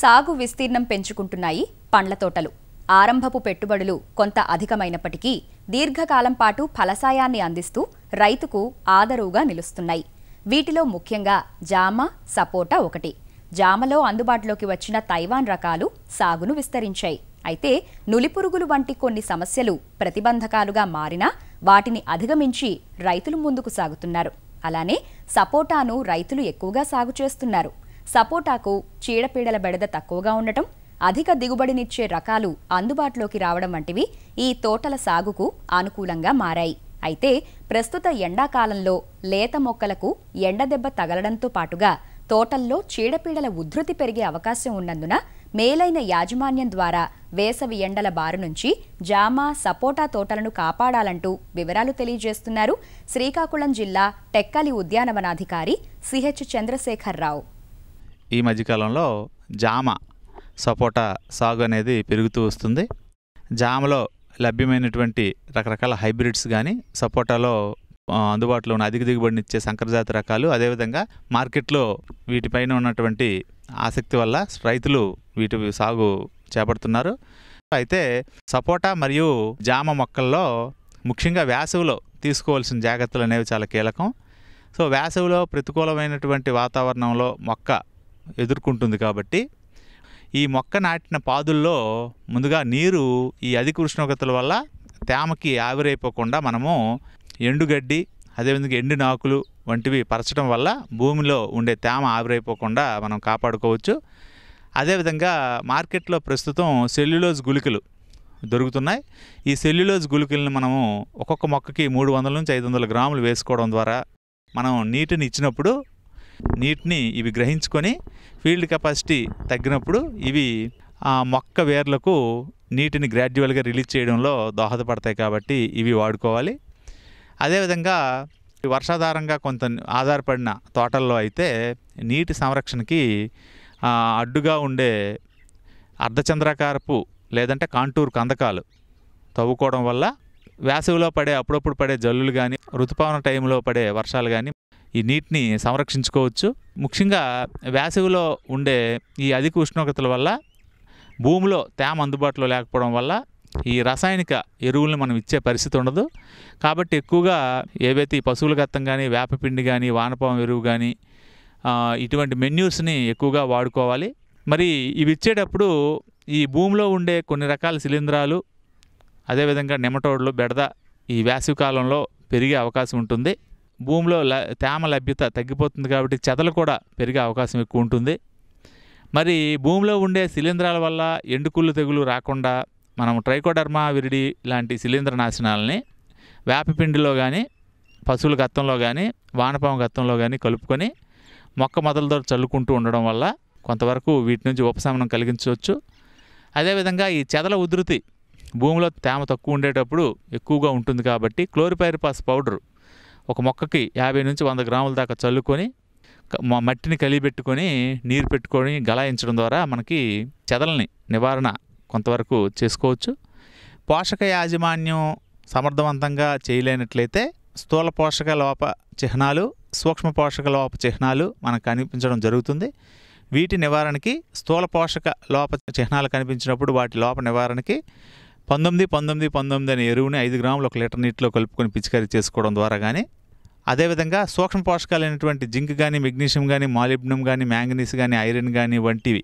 సాగు విస్తీర్ణం పెంచుకుంటున్నాయి పండ్ల తోటలు ఆరంభపు పెట్టుబడులు కొంత అధికమైనప్పటికీ దీర్ఘకాలం పాటు ఫలసాయాన్ని అందిస్తూ రైతుకు ఆదరువుగా నిలుస్తున్నాయి వీటిలో ముఖ్యంగా జామ సపోటా ఒకటి జామలో అందుబాటులోకి వచ్చిన తైవాన్ రకాలు సాగును విస్తరించాయి అయితే నులిపురుగులు వంటి కొన్ని సమస్యలు ప్రతిబంధకాలుగా మారినా వాటిని అధిగమించి రైతులు ముందుకు సాగుతున్నారు అలానే సపోటాను రైతులు ఎక్కువగా సాగు చేస్తున్నారు సపోటాకు చీడపీడల బెడద తక్కువగా ఉండటం అధిక దిగుబడినిచ్చే రకాలు అందుబాటులోకి రావడం వంటివి ఈ తోటల సాగుకు అనుకూలంగా మారాయి అయితే ప్రస్తుత ఎండాకాలంలో లేత మొక్కలకు ఎండదెబ్బ తగలడంతో పాటుగా తోటల్లో చీడపీడల ఉధృతి పెరిగే అవకాశం ఉన్నందున మేలైన యాజమాన్యం ద్వారా వేసవి ఎండల బారు నుంచి జామ సపోటా తోటలను కాపాడాలంటూ వివరాలు తెలియజేస్తున్నారు శ్రీకాకుళం జిల్లా టెక్కలి ఉద్యానవనాధికారి సిహెచ్ చంద్రశేఖర్ రావు ఈ మధ్యకాలంలో జామ సపోటా సాగు అనేది పెరుగుతూ వస్తుంది జామలో లభ్యమైనటువంటి రకరకాల హైబ్రిడ్స్ కానీ సపోటాలో అందుబాటులో ఉన్న అధిక దిగుబడినిచ్చే సంకరజాతి రకాలు అదేవిధంగా మార్కెట్లో వీటిపైన ఉన్నటువంటి ఆసక్తి వల్ల రైతులు వీటి సాగు చేపడుతున్నారు అయితే సపోటా మరియు జామ మొక్కల్లో ముఖ్యంగా వేసవిలో తీసుకోవాల్సిన జాగ్రత్తలు అనేవి చాలా కీలకం సో వేసవిలో ప్రతికూలమైనటువంటి వాతావరణంలో మొక్క ఎదుర్కొంటుంది కాబట్టి ఈ మొక్క నాటిన పాదుల్లో ముందుగా నీరు ఈ అధిక ఉష్ణోగ్రతల వల్ల తేమకి ఆవిరైపోకుండా మనము ఎండుగడ్డి అదేవిధంగా ఎండు నాకులు వంటివి పరచడం వల్ల భూమిలో ఉండే తేమ ఆవిరైపోకుండా మనం కాపాడుకోవచ్చు అదేవిధంగా మార్కెట్లో ప్రస్తుతం సెల్యులోజ్ గుళికలు దొరుకుతున్నాయి ఈ సెల్యులోజ్ గులికలను మనము ఒక్కొక్క మొక్కకి మూడు వందల నుంచి ఐదు వందల గ్రాములు వేసుకోవడం ద్వారా మనం నీటిని ఇచ్చినప్పుడు నీటిని ఇవి గ్రహించుకొని ఫీల్డ్ కెపాసిటీ తగ్గినప్పుడు ఇవి ఆ మొక్క వేర్లకు నీటిని గ్రాడ్యువల్గా రిలీజ్ చేయడంలో దోహదపడతాయి కాబట్టి ఇవి వాడుకోవాలి అదేవిధంగా వర్షాధారంగా కొంత ఆధారపడిన తోటల్లో అయితే నీటి సంరక్షణకి అడ్డుగా ఉండే అర్ధచంద్రాకారపు లేదంటే కాంటూర్ కందకాలు తవ్వుకోవడం వల్ల వేసవిలో పడే అప్పుడప్పుడు పడే జల్లులు కానీ ఋతుపవన టైంలో పడే వర్షాలు కానీ ఈ నీటిని సంరక్షించుకోవచ్చు ముఖ్యంగా వేసవిలో ఉండే ఈ అధిక ఉష్ణోగ్రతల వల్ల భూమిలో తేమ అందుబాటులో లేకపోవడం వల్ల ఈ రసాయనిక ఎరువులను మనం ఇచ్చే పరిస్థితి ఉండదు కాబట్టి ఎక్కువగా ఏవైతే ఈ పశువుల గత్తం కానీ వేపపిండి కానీ వానపాం ఎరువు కానీ ఇటువంటి మెన్యూస్ని ఎక్కువగా వాడుకోవాలి మరి ఇవి ఇచ్చేటప్పుడు ఈ భూమిలో ఉండే కొన్ని రకాల శిలీంధ్రాలు అదేవిధంగా నిమటోడ్లు బెడద ఈ వేసవి కాలంలో పెరిగే అవకాశం ఉంటుంది భూమిలో తేమ లభ్యత తగ్గిపోతుంది కాబట్టి చెదలు కూడా పెరిగే అవకాశం ఎక్కువ ఉంటుంది మరి భూమిలో ఉండే శిలీంధ్రాల వల్ల ఎండుకుళ్ళు తెగులు రాకుండా మనం ట్రైకోడర్మా విరిడి లాంటి శిలీంధ్ర నాశనాలని వేపపిండిలో కానీ పశువుల గత్తంలో కానీ వానపాము గత్తంలో కానీ కలుపుకొని మొక్క మొదలతో చల్లుకుంటూ ఉండడం వల్ల కొంతవరకు వీటి నుంచి ఉపశమనం కలిగించవచ్చు అదేవిధంగా ఈ చెదల ఉధృతి భూమిలో తేమ తక్కువ ఉండేటప్పుడు ఎక్కువగా ఉంటుంది కాబట్టి క్లోరిపైరిపాస్ పౌడరు ఒక మొక్కకి యాభై నుంచి వంద గ్రాముల దాకా చల్లుకొని మట్టిని కలిపెట్టుకొని నీరు పెట్టుకొని గలాయించడం ద్వారా మనకి చెదలని నివారణ కొంతవరకు చేసుకోవచ్చు పోషక యాజమాన్యం సమర్థవంతంగా చేయలేనట్లయితే స్థూల పోషక లోప చిహ్నాలు సూక్ష్మ పోషక లోప చిహ్నాలు మనకు కనిపించడం జరుగుతుంది వీటి నివారణకి స్థూల పోషక లోప చిహ్నాలు కనిపించినప్పుడు వాటి లోప నివారణకి పంతొమ్మిది పంతొమ్మిది పంతొమ్మిది అనే ఎరువుని ఐదు గ్రాములు ఒక లీటర్ నీటిలో కలుపుకొని పిచికారి చేసుకోవడం ద్వారా కానీ అదేవిధంగా సూక్ష్మ పోషకాలైనటువంటి జింక్ కానీ మెగ్నీషియం కానీ మాలిబ్నం కానీ మ్యాంగనీస్ కానీ ఐరన్ కానీ వంటివి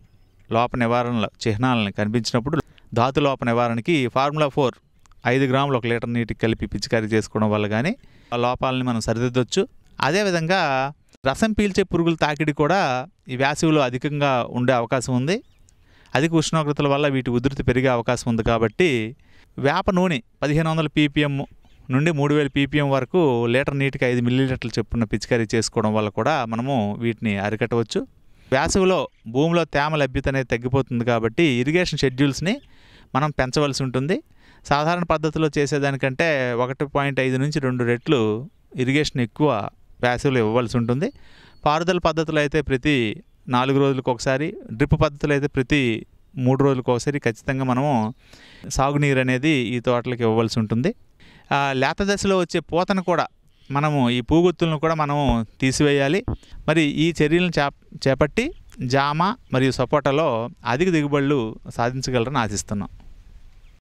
లోప నివారణలో చిహ్నాలను కనిపించినప్పుడు ధాతు లోప నివారణకి ఫార్ములా ఫోర్ ఐదు గ్రాములు ఒక లీటర్ నీటికి కలిపి పిచికారీ చేసుకోవడం వల్ల కానీ ఆ లోపాలని మనం సరిదిద్దొచ్చు అదేవిధంగా రసం పీల్చే పురుగుల తాకిడి కూడా ఈ వేసవిలో అధికంగా ఉండే అవకాశం ఉంది అధిక ఉష్ణోగ్రతల వల్ల వీటి ఉధృతి పెరిగే అవకాశం ఉంది కాబట్టి వేప నూనె పదిహేను వందల పీపీఎం నుండి మూడు వేల పీపీఎం వరకు లీటర్ నీటికి ఐదు మిల్లీలీటర్లు చెప్పున్న పిచికారీ చేసుకోవడం వల్ల కూడా మనము వీటిని అరికట్టవచ్చు వేసవిలో భూమిలో తేమ లభ్యత అనేది తగ్గిపోతుంది కాబట్టి ఇరిగేషన్ షెడ్యూల్స్ని మనం పెంచవలసి ఉంటుంది సాధారణ పద్ధతిలో చేసేదానికంటే ఒకటి పాయింట్ ఐదు నుంచి రెండు రెట్లు ఇరిగేషన్ ఎక్కువ వేసవిలో ఇవ్వవలసి ఉంటుంది పారుదల పద్ధతులు అయితే ప్రతి నాలుగు రోజులకు ఒకసారి డ్రిప్ పద్ధతులు అయితే ప్రతి మూడు రోజులకు ఒకసారి ఖచ్చితంగా మనము సాగునీరు అనేది ఈ తోటలకు ఇవ్వవలసి ఉంటుంది లేత దశలో వచ్చే పూతను కూడా మనము ఈ పూగుత్తులను కూడా మనము తీసివేయాలి మరి ఈ చర్యలను చేపట్టి జామ మరియు సపోటాలో అధిక దిగుబడులు సాధించగలరని ఆశిస్తున్నాం